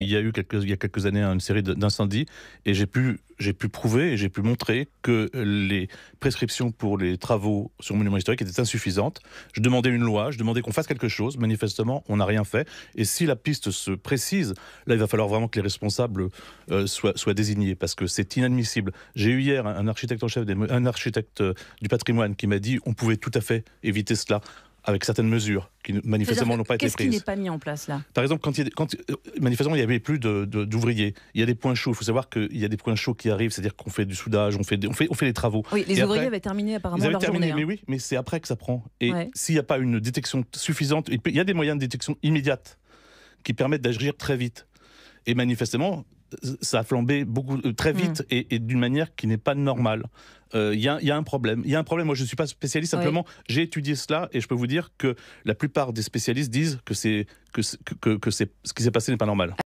Il y a eu quelques, il y a quelques années hein, une série d'incendies et j'ai pu, j'ai pu prouver et j'ai pu montrer que euh, les prescriptions pour les travaux sur monument historique étaient insuffisantes. Je demandais une loi, je demandais qu'on fasse quelque chose. Manifestement, on n'a rien fait. Et si la piste se précise, là, il va falloir vraiment que les responsables euh, soient, soient, désignés parce que c'est inadmissible. J'ai eu hier un architecte en chef, des, un architecte euh, du patrimoine qui m'a dit on pouvait tout à fait éviter cela avec certaines mesures qui manifestement n'ont pas été prises. Qu'est-ce qui n'est pas mis en place là Par exemple, quand, il, quand, euh, manifestement il n'y avait plus d'ouvriers, il y a des points chauds. Il faut savoir qu'il y a des points chauds qui arrivent, c'est-à-dire qu'on fait du soudage, on fait des, on fait, on fait les travaux. Oui, les ouvriers avaient terminé apparemment avaient terminé, hein. Mais oui, mais c'est après que ça prend. Et s'il n'y a pas une détection suffisante, il y a des moyens de détection immédiate qui permettent d'agir très vite. Et manifestement, ça a flambé beaucoup, euh, très mm. vite et, et d'une manière qui n'est pas normale il euh, y, a un problème. Il y a un problème. Moi, je ne suis pas spécialiste, simplement, j'ai étudié cela et je peux vous dire que la plupart des spécialistes disent que, que ce qui s'est passé n'est pas normal.